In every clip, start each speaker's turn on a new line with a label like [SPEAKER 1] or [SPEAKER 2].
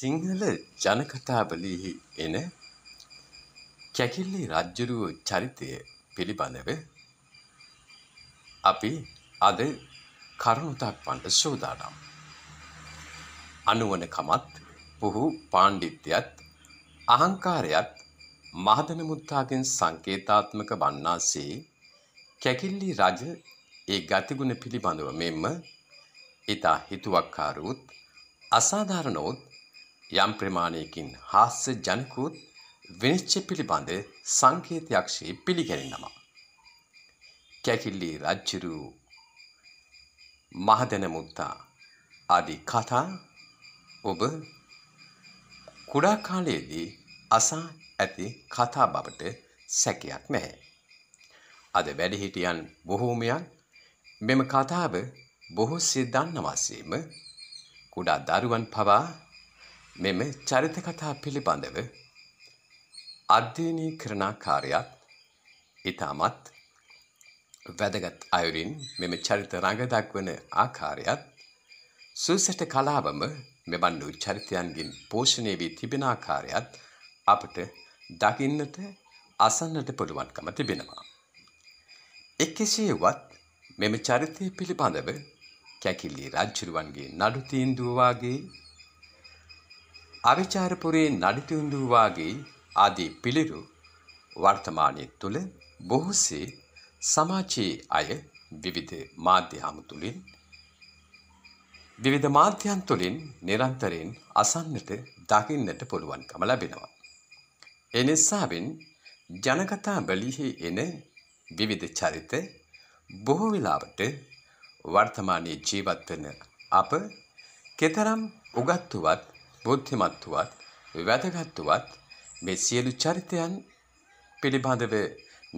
[SPEAKER 1] සිංහල ජනකතාවලිහි එන කැකිල්ලි රජ්ජුරුව චරිතය පිළිබඳව අපි අද කරුණුතක් වන්ට සෝදානම්. අනුවනකමත් පුහු පාණ්ඩිත්‍යත් අහංකාරයත් මහදනමුත්තාගෙන් සංකේතාත්මක වන්නාසේ කැකිල්ලි රජ ඒ ගතිගුණ පිළිබඳව මෙම ඉතා හිතුවක්කාරුත් අසාධාරණෝත් යම් ප්‍රමාණයකින් හාස්‍ය ජනකුත් විනිශ්චය පිළිබඳ සංකේතයක්ෂී පිළිගැනෙනවා. කැකිල්ලි රජ්ජුරු මහදැනමුත්තා ආදී කතා ඔබ කුඩා කාලයේදී අසා ඇති කතා බවට සැකයක් නැහැ. අද වැඩිහිටියන් බොහෝමයක් මෙම කතාව බොහෝසේ දන්නවාසේම කුඩා දරුවන් පවා මෙම චරිත කතා පිළිබඳව අධ්‍යයනය කරන ආකාරයත් ඊටමත් වැදගත් අයුරින් මෙම චරිත රඟ දක්වන ආකාරයත් සුසට කලාවම මෙබඳු චරිතයන්ගින් පෝෂණය වී තිබෙන ආකාරයත් අපට දකින්නට අසන්නට පුළුවන්කම තිබෙනවා. එක්කෙසේවත් මෙම චරිතය පිළිබඳව කැකිලි රජ්ජුරුවන්ගේ නඩු තීන්දුව වාගේ අවිචාරපුරේ නඩු තීන්දුව වාගේ ආදී පිළිරු වර්තමානයේ තුල බොහෝසේ සමාජයේ අය විවිධ මාධ්‍ය හමුතුලින් විවිධ මාධ්‍යයන් තුළින් නිරන්තරයෙන් අසන්නට දකින්නට පුළුවන්කම ලැබෙනවා. ඒ නිසාවෙන් ජනකතා බලිහි එන විවිධ චරිත බොහෝ වෙලාවට වර්තමානයේ ජීවත් වෙන අප කෙතරම් උගත්තුවත් බුද්ධිමත්තුවත් වැදගත්තුවත් මේ සියලු චරිතයන් පිළිබඳව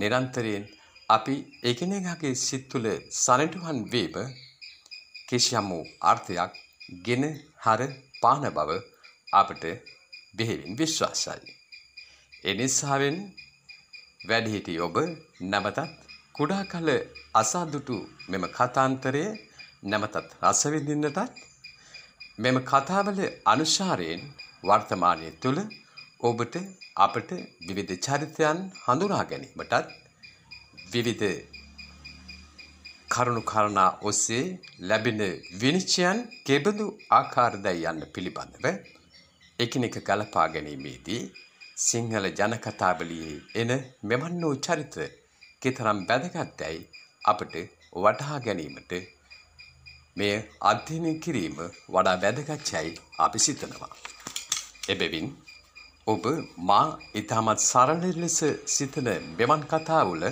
[SPEAKER 1] නිරන්තරයෙන් අපි එකිනෙකාගේ සිත් තුළ සනිටුහන් වීම කිසියම් වූ අර්ථයක් ගෙන හර පාන බව අපට බෙහෙවින් විශ්වාසයි. එනිසාවෙන් වැඩිහිටි ඔබ නැවතත් කුඩා කල අසාදුටු මෙම කතාන්තරය නැමතත් රසවිඳින්නටත් මෙම කතාවල අනුශාරයෙන් වර්තමානය තුළ ඔබට අපට විවිධ චරිතයන් හඳුනා ගැනීමටත් විවිධ කරුණු කරණා ඔස්සේ ලැබෙන විනිශ්චයන් කෙබඳු ආකාරදයි යන්න පිළිබඳව එකිනෙක ගලපා ගැනීමේදී සිංහල ජනකතාවලියේ එන මෙමන් වූ චරිත කෙතරම් වැදගත්තැයි අපට වටහා ගැනීමට මෙය අධ්‍යයනය කිරීම වඩා වැදගත්යයි අපි සිතනවා. එබැවින් ඔබ මා ඉතාමත් සරල ලෙස සිතන මෙවන් කතාවුල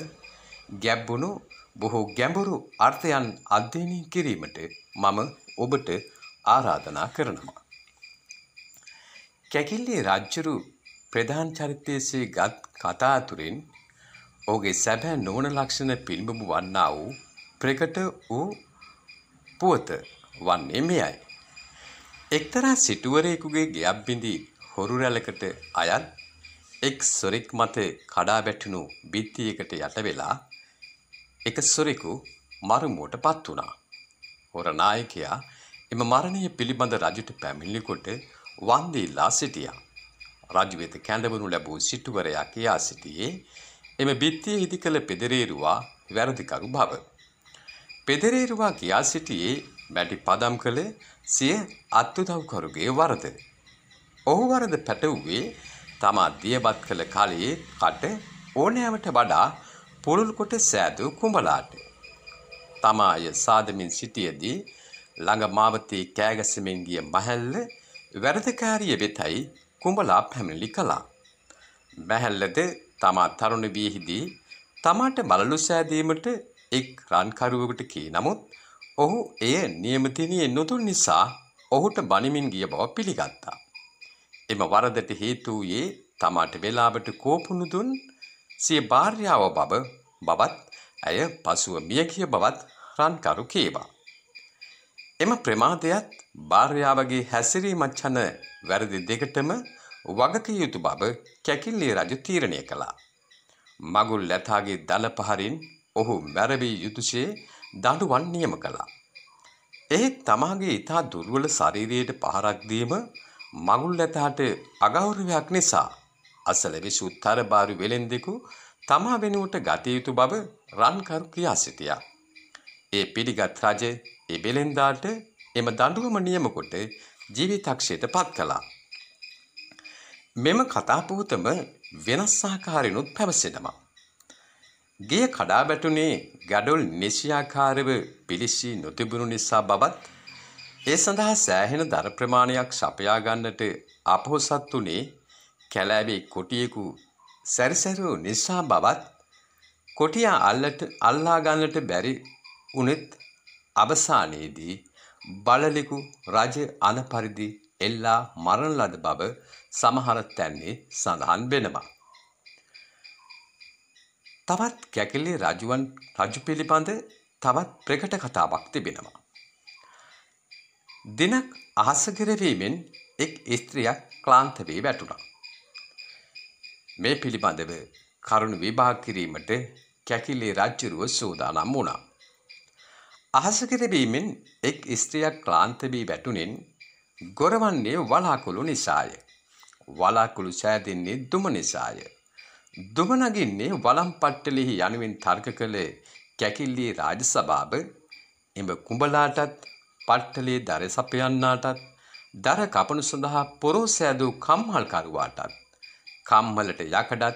[SPEAKER 1] ගැබ්බුණු බොහෝ ගැඹුරු අර්ථයන් අධ්‍යයනය කිරීමට මම ඔබට ආරාධනා කරනවා. කැකිල්ලේ රජ්ජුරු ප්‍රධාන චරිතයසේ ගත් කතාතුරෙන් ඔහුගේ සැබෑ නොවන ලක්ෂණ පිළිබඹ වන්නා වූ ප්‍රකට වූ පුවත වන්නේ මෙයයි. එක්තරා සිටුවරයෙකුගේ ගෙයක් බිඳී හොරු රැලකට අයත් එක් සොරෙක් මත කඩා වැටුණු බිත්තියකට යට වෙලා එක සොරෙකු මරුමුවටපත් වුණා. හොර නායකයා එම මරණය පිළිබඳ රජුට පැමිණිලිකොට වන්දීලා සිටියා. රජු වෙත කැඳවනු ලැබූ සිටුවරයා කියා සිටියේ එම බිත්තිය ඉදි කළ පෙදරේරුවා වැරදිකරු බව. පෙදරේරුවා කියා සිටියේ මැටි පදම් කළ සිය අත්තුදව්කරුගේ වරද. ඔහු වරද පැටව්වේ තමා දියබත් කළ කලයේ කට ඕනෑමට වඩා පුළුල් කොට සෑදූ කුඹලාට. තමාය සාදමින් සිටියදී ළඟ මාවතේ කෑගැසෙමින් ගිය මහල්ල වැරදකාරිය වෙතයි කුඹලා පැමිණිලි කළා. මහල්ලද තමා තරුණ වියහිදී තමාට බලලු සෑදීමට එක් රන්කරුවෙකුට කී නමුත් ඔහු එය නියමතිනිය නොදුන් නිසා ඔහුට බනිමින් ගිය බව පිළිගත්තා. එම වරදට හේතු වූයේ තමාට වේලාවට කෝපුණු දුන් සිය භාර්යාව බව බවත් ඇය පසුව මිය කිය බවත් රන්කරු කීවා. එම ප්‍රමාදයත් භාර්යාවගේ හැසිරීමත් යන වැරදි දෙකටම වගකිය යුතු බව කැකිල්ලේ රජු තීරණය කළා. මගුල් ලතාගේ දල පහරින් ඔහු මැරවී යුතුසේ දඬුවම් නියම කළා. එහෙත් තමාගේ ඊතා දුර්වල ශරීරයට පහරක් දීම මගුල් ලතාට අගෞරවයක් නිසා අසලවිසි උත්තර බාරු වෙලෙන්දෙකු තමා වෙනුවට ගත යුතු බව රන්කර් කියා සිටියා. ඒ පිළිගත් රජ ඒ වෙලෙන්දාට එම දඬුවම නියම කොට ජීවිතක්ෂයට පත් කළා. මෙම කතාපුවතම වෙනස් ආකාරයනුත් පැවසෙනවා. ගේ කඩා බැටුනේ ගඩොල් නිශයාකාරව පිලිස්සී නොතිබුණු නිසා බවත් ඒ සඳහා සෑහෙන දර ප්‍රමාණයක් සපයා ගන්නට අපොහොසත් උනේ කැලෑවේ කොටියෙකු සැරිසැරූ නිසා බවත් කොටියා අල්ලට අල්ලා ගන්නට බැරි උනෙත් අවසානයේදී බලලෙකු රජ අන පරිදි එල්ලා මරණ ලද බව සමහර තැන්නේ සඳහන් වෙනවා. තවත් කැකිලේ රජුවන් රජු පිළිබඳ තවත් ප්‍රකට කතාවක් තිබෙනවා. දිනක් අහස කෙරවීමෙන් එක් ස්ත්‍රියක් ක්ලාන්ත වී වැටුණා. මේ පිළිබඳව කරුණු විභාග කිරීමට කැකිලේ රජුරුව සූදානම් වුණා. අහස කෙරවීමෙන් එක් ස්ත්‍රියක් ක්ලාන්ත වී වැටුණෙන් ගොරවන්නේ වලාකුළු නිසාය. වලාකුළු සෑදෙන්නේ දුම නිසාය. දුම නගින්නේ වලම්පට්ටලෙහි යනුවෙන් තර්ක කළ කැකිල්ලේ රාජසභාව එම කුඹලාටත් පට්ටලේ දර සපයන්නාටත් දර කපනු සඳහා පොරෝ සෑදූ කම්හල්කරුවාටත් කම්හලට යකඩත්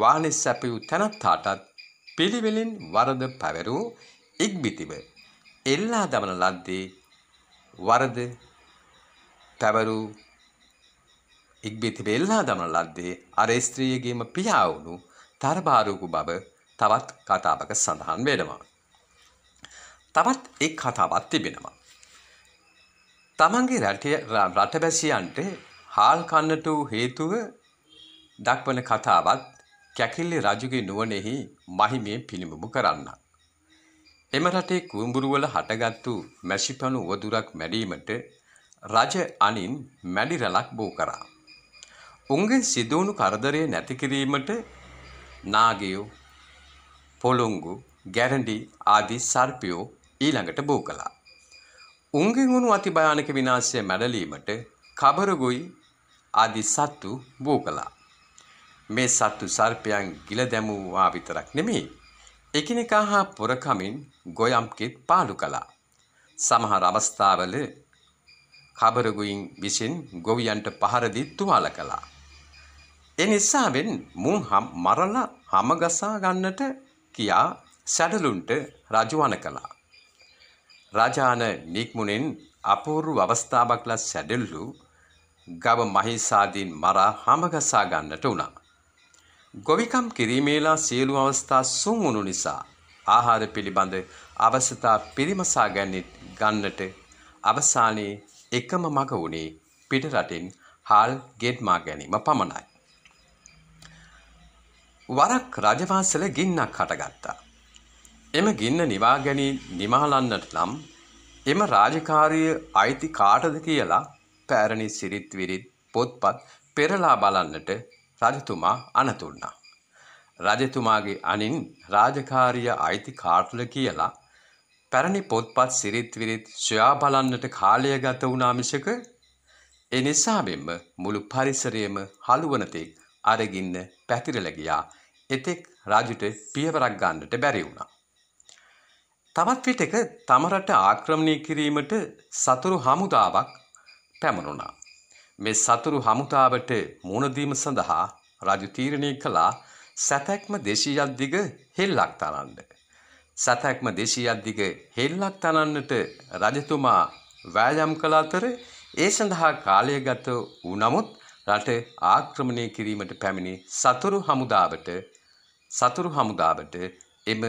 [SPEAKER 1] වානෙ සැපයූ තැනත්තාටත් පිළිවෙලින් වරද පැවරූ ඉක්බිතිව එල්ලා දමන ලද්දේ වරද පැවරූ ඉක්බිති වෙල්ලා දමන ලද්දේ අර ස්ත්‍රියගේම පියාවුණු තරබාරුකු බව තවත් කතාවක සඳහන් වෙනවා. තවත් එක් කතාවක් තිබෙනවා. තමන්ගේ රටබැසියන්ට හාල් කන්නට වූ හේතුව දක්වන කතාවත් කැකිල්ලි රජුගේ නුවණෙහි මහිමේ පිළිඹු කරන්න. එම රටේ කුඹුරුවල හටගත්තු මැෂිපණු වදුරක් මැරීමට රජ අණින් මැඩි රැලක් බෝ කරා. උන්ගෙන් සිදුවුණු කරදරය නැති කිරීමට නාගයෝ පොළොංගු ගැරන්ඩි ආදී සර්පියෝ ඊළඟට බෝ කළා. උන්ගෙන් වුණු අති භයානක විනාශය මැඩලීමට කබරගොයි ආදී සත්තු බෝ කළා. මේ සත්තු සර්පයන් ගිල දැමුවා විතරක් නෙමෙයි. එකිනෙකා හා පොරකමින් ගොයම්කෙත් පාලු කළා. සමහර අවස්ථාවල හබරගුයින් විසින් ගොවියන්ට පහරදී තුවාල කළා. එනිසාවෙන් මුන් මරල හමගසා ගන්නට කියා සැඩලුන්ට රජවන කළා. රජාන නික්මුණෙන් අපූරු අවස්ථාවක් ලස් සැඩල්ලු ගව මහිසාදීන් මරා හමගසා ගන්නට වුණා. ගොවිකම් කිරීමේලා සියලු අවස්ථා සුන් වුණු නිසා ආහාර පිළිබඳ අවස්ථා පිරිමසා ගැනීම ගන්නට අවසානයේ එකම මඟ වුණේ පිටරටින් හාල් ගෙඩ්මා ගැනීම පමණයි. වරක් රජවාසල ගින්නක් හටගත්තා. එම ගින්න නිවා ගැනී නිමහලන්නට නම් එම රාජකාරිය අයිති කාටද කියලා පැරණි සිරිත් විරිත් පොත්පත් පෙරලා බලන්නට රජතුමා අනතුන්නා. රජතුමාගේ අනින් රාජකාරිය අයිති කාටල කියලා පැරණි පොත්පත් සිරිත් විරිත් සොයා බලන්නට කාලය ගත වුණා මිසක ඒ නිසාවෙන්ම මුළු පරිසරයම හලුවනතෙක් අරගින්න පැතිරලා ගියා. එතෙක් රාජුට පියවරක් ගන්නට බැරි වුණා. තවත් විටක තමරට ආක්‍රමණය කිරීමට සතුරු හමුදාවක් පැමුණුණා. මේ සතුරු හමුදාවට මුණදීම සඳහා රජු තීරණය කළා සැතැක්ම දේශීයත් දිග හෙල්ලක් තරන්න. සතැක්ම දෙශීයක් දිග හෙල්ලක් තනන්නට රජතුමා වෑයම් කළ අතර ඒ සඳහා කාලය ගත වූ නමුත් රට ආක්‍රමණය කිරීමට පැමිණි සතුරු හමුදාවට සතුරු හමුදාවට එම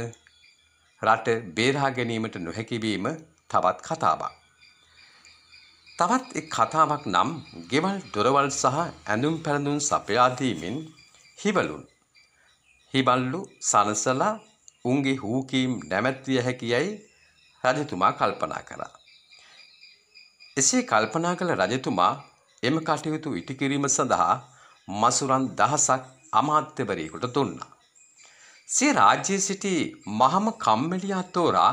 [SPEAKER 1] රට බේරා ගැනීමට නොහැකිවීම තවත් කතාවක්. තවත් එක් කතාවක් නම් ගෙවල් දොරවල් සහ ඇඳුම් පැළඳුම් සපයා දීමෙන් හිවලුන් හිබල්ලු සනසලා උන්ගේ හූකීම් නැමැත්විය හැකියයි රජතුමා කල්පනා කරා. එසේ කල්පනා කළ රජතුමා එම කටයුතු ඉටිකිරීම සඳහා මසුරන් දහසක් අමාත්‍යවරයෙකුට දුන්නා. සිය රාජ්‍යයේ සිටි මහම කම්මැලියා තෝරා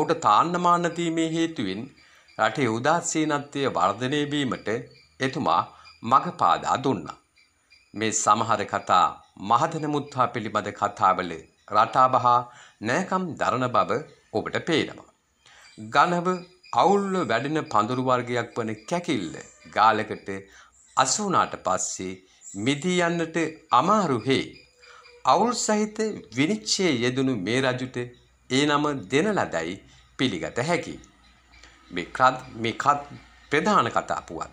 [SPEAKER 1] ඔහුට තාන්නමාන දීමේ හේතුවෙන් රටේ උදාසීනත්වය වර්ධනය වීමට එතුමා මඟ පාදා දුන්නා. මේ සමහර කතා මහදන මුත්තා පිළිබඳ කතාවල රටාබ හා නෑකම් දරන බව ඔබට පේනවා. ගණව අවුල්ව වැඩෙන පඳුරු වර්ගයක් වන කැකිල්ල ගාලකට අසුනාට පස්සේ මිදී යන්නට අමාරු හේ අවුල් සහිත විනිශ්චය යෙදුණු මේ රජුට ඒ නම දෙන ලදයි පිළිගත හැකි. මේ කත් මේ කත් ප්‍රධාන කතා පුවත්.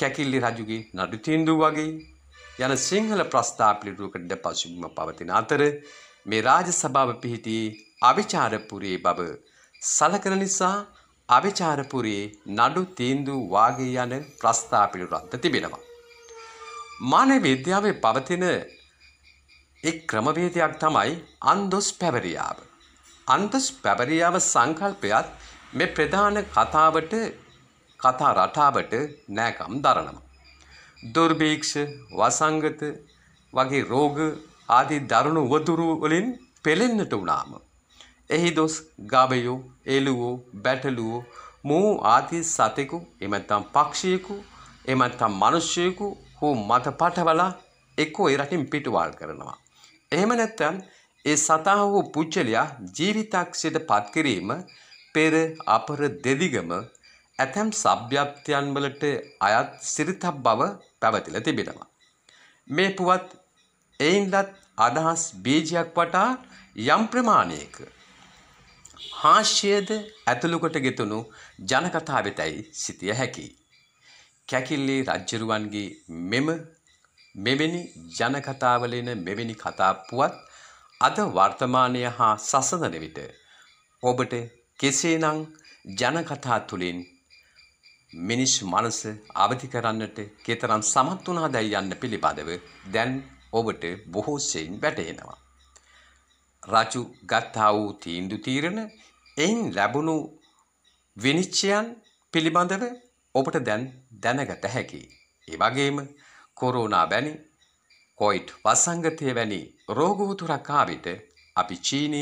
[SPEAKER 1] කැකිල්ලි රජුගේ නඩු තීන්දුව වගේ යන සිංහල ප්‍රස්ථාප පිළිතුරකට පසුබිම පවතින අතර මේ රාජසභාව පිහිටි අවිචාරපුරේ බව සලකන නිසා අවිචාරපුරේ නඩු තීන්දුව වාගේ යන ප්‍රස්ථාපිත රද්ද තිබෙනවා. මානව විද්‍යාවේ පවතින එක් ක්‍රමවේදයක් තමයි අන්දොස් පැවරියාව. අන්දොස් පැවරියාව සංකල්පයත් මේ ප්‍රධාන කතාවට කතා රටාවට නෑකම් දරනවා. දුර්භීක්ෂ වසංගත වගේ රෝග ආදී දරුණු උවදුරු වලින් පෙළෙන්නට වුණාම එහි දොස් ගවයෝ එළුවෝ බැටළුවෝ මූ ආදී සතෙකු එමත්නම් පක්ෂියෙකු එමත්නම් මිනිසෙකු හෝ මත පටවලා එක්කෝ ඒ රටින් පිටුවල් කරනවා එහෙම නැත්නම් ඒ සතා වූ පුච්චලයා ජීවිතක්ෂයට පත් කිරීම පෙර අපර දෙදිගම ඇතැම් සභ්‍යත්යන් වලට අයත් සිරිතක් බව පැවතිලා තිබෙනවා. මේ පුවත් එයින්ලත් අදහස් බීජයක් වටා යම් ප්‍රමාණයක හාස්‍යයද ඇතුළුකොට ගෙතුණු ජනකතා වෙතයි සිටිය හැකි. කැකිල්ලේ රජ්ජරුවන්ගේ මෙම මෙවැනි ජනකතාවලෙන මෙවැනි කතා පුවත් අද වර්තමානය හා සසඳන විට ඔබට කෙසේනම් ජනකතා තුළින් මිනිස් මනස අවධි කරන්නට කේතරම් සමත් වුණා දැයි යන්න පිළිබඳව දැන් ඔබට බොහෝසෙයින් වැටහෙනවා. රජු ගත්තා වූ තීන්දු තීරණ එයින් ලැබුණු විනිශ්චයන් පිළිබඳව ඔබට දැන් දැනගත හැකි. ඒ වගේම කොරෝනා වැනි කොයිට් වසංගතය වැනි රෝග උතුරක් ආවිට අපි චීනය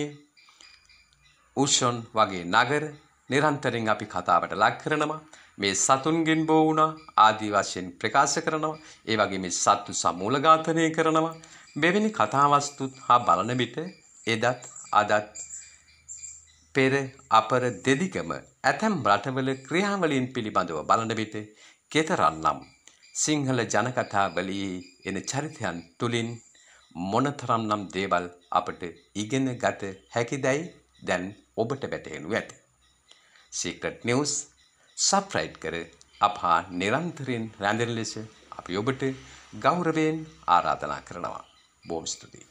[SPEAKER 1] උෂොන් වගේ නගර නිරන්තරයෙන් අපි කතාවට ලක් කරනවා. මේ සතුන්ගෙන් බෝ වුණා ආදී වශයෙන් ප්‍රකාශ කරනවා. ඒ වගේ මේ සත්තු සමූල ඝාතනය කරනවා. මෙවැනි කතාවස්තුත් හා බලන විට එදත් අදත් පෙර අපර දෙදිගම ඇතැම් රටවල ක්‍රියාවලින් පිළිබඳව බලන විට කෙතරන්නම් සිංහල ජනකතාවලී එන චරිතයන් තුළින් මොනතරම්නම් දේවල් අපට ඉගෙන ගත හැකිදැයි දැන් ඔබට වැටහෙනු ඇත. සීක්‍රට් නිවස් සබ්‍රයිට් කර අප හා නිරන්තරයෙන් රැඳෙන ලෙස අපි ඔබට ගෞරවයෙන් ආරාධනා කරනවා. බෝම් ස්තුතියි.